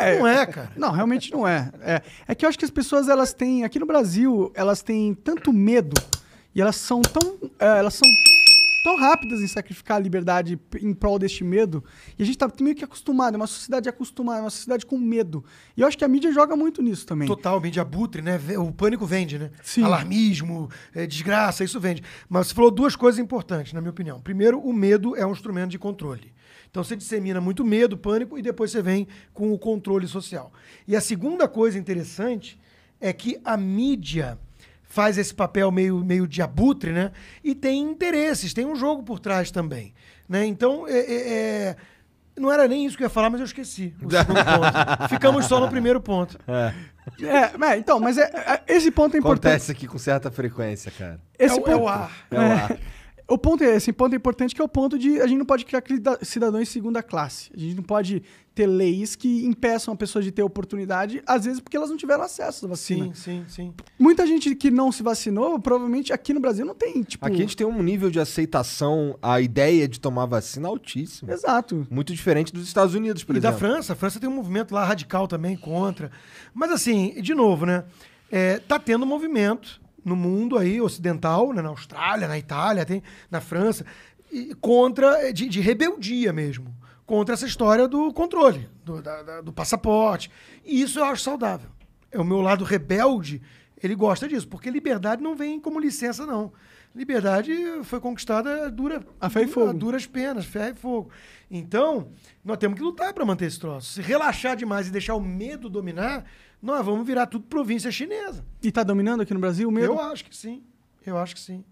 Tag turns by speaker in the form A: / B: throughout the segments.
A: É, não é, cara. Não, realmente não é. é. É que eu acho que as pessoas, elas têm, aqui no Brasil, elas têm tanto medo e elas são tão. É, elas são tão rápidas em sacrificar a liberdade em prol deste medo. E a gente tá meio que acostumado, é uma sociedade acostumada, é uma sociedade com medo. E eu acho que a mídia joga muito nisso também. Total, mídia butre, né? O pânico vende,
B: né? Sim. Alarmismo, é, desgraça, isso vende. Mas você falou duas coisas importantes, na minha opinião. Primeiro, o medo é um instrumento de controle. Então você dissemina muito medo, pânico e depois você vem com o controle social. E a segunda coisa interessante é que a mídia faz esse papel meio, meio de abutre, né? E tem interesses, tem um jogo por trás também. Né? Então, é, é, é... não era nem isso que eu ia falar, mas eu esqueci. Ficamos só no primeiro
A: ponto. É, é então, mas é, é, esse ponto é importante. Acontece aqui com certa frequência, cara. Esse é, o, ponto... é o ar. É o ar o ponto é esse ponto é importante que é o ponto de a gente não pode criar cidadãos de segunda classe. A gente não pode ter leis que impeçam a pessoa de ter oportunidade, às vezes porque elas não tiveram acesso à vacina. Sim, sim, sim. Muita gente que não se vacinou, provavelmente aqui no Brasil não tem, tipo... Aqui a gente tem um nível de aceitação à ideia de tomar vacina altíssimo. Exato. Muito diferente dos Estados Unidos, por e exemplo. E da
B: França, a França tem um movimento lá radical também contra. Mas assim, de novo, né? É, tá tendo movimento no mundo aí ocidental, né, na Austrália, na Itália, tem, na França, contra eh, de, de, rebeldia mesmo, contra essa história do controle, do, da, da, do passaporte. E isso eu acho saudável. É o meu lado rebelde ele gosta disso, porque liberdade não vem como licença, não. Liberdade foi conquistada a, dura, a, fé e fogo. a duras penas, ferro e fogo. Então, nós temos que lutar para manter esse troço. Se relaxar demais e deixar o medo dominar, nós vamos virar tudo província chinesa. E está dominando aqui no Brasil o medo? Eu acho que sim. Eu acho que sim.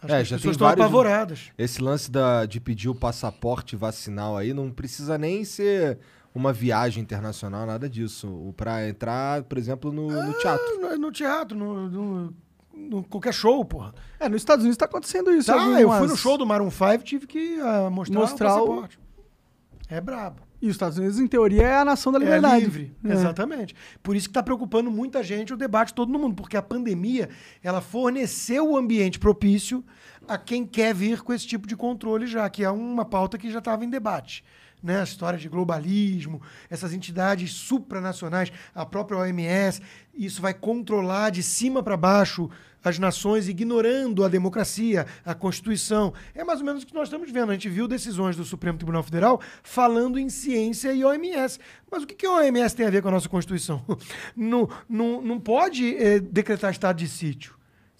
B: Acho é, que já pessoas estão apavoradas.
A: Esse lance da, de pedir o passaporte vacinal aí não precisa nem ser uma viagem internacional, nada disso. Para entrar, por exemplo, no, no ah, teatro.
B: É, no teatro, no, no, no, qualquer show, porra. É, nos Estados Unidos tá acontecendo isso. Tá, eu fui no show do Maroon 5, tive que uh, mostrar, mostrar o passaporte. O... É brabo. E os Estados Unidos, em teoria, é a nação da liberdade. É livre, é. exatamente. Por isso que está preocupando muita gente o debate todo no mundo, porque a pandemia ela forneceu o ambiente propício a quem quer vir com esse tipo de controle já, que é uma pauta que já estava em debate né, a história de globalismo, essas entidades supranacionais, a própria OMS, isso vai controlar de cima para baixo as nações, ignorando a democracia, a Constituição. É mais ou menos o que nós estamos vendo. A gente viu decisões do Supremo Tribunal Federal falando em ciência e OMS. Mas o que, que a OMS tem a ver com a nossa Constituição? Não, não, não pode é, decretar estado de sítio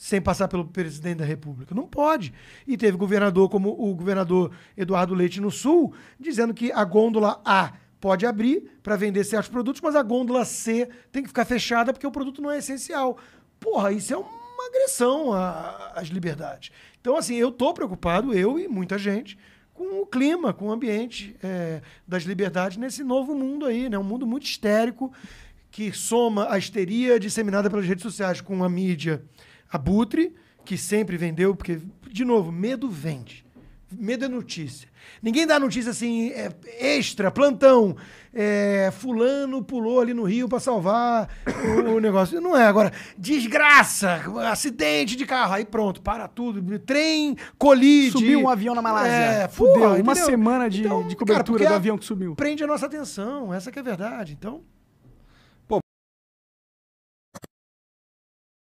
B: sem passar pelo presidente da República. Não pode. E teve governador, como o governador Eduardo Leite no Sul, dizendo que a gôndola A pode abrir para vender certos produtos, mas a gôndola C tem que ficar fechada porque o produto não é essencial. Porra, isso é uma agressão às liberdades. Então, assim, eu estou preocupado, eu e muita gente, com o clima, com o ambiente é, das liberdades nesse novo mundo aí, né? Um mundo muito histérico que soma a histeria disseminada pelas redes sociais com a mídia Abutre, que sempre vendeu, porque, de novo, medo vende. Medo é notícia. Ninguém dá notícia assim, é, extra, plantão. É, fulano pulou ali no rio para salvar o, o, negócio. Não é. Agora, desgraça, acidente de carro. Aí pronto, para tudo. Trem, colide. Subiu um avião na Malásia. É, fudeu. uma semana
A: de, então, de cobertura cara, do avião que subiu.
B: Prende a nossa atenção, essa que é a verdade. Então.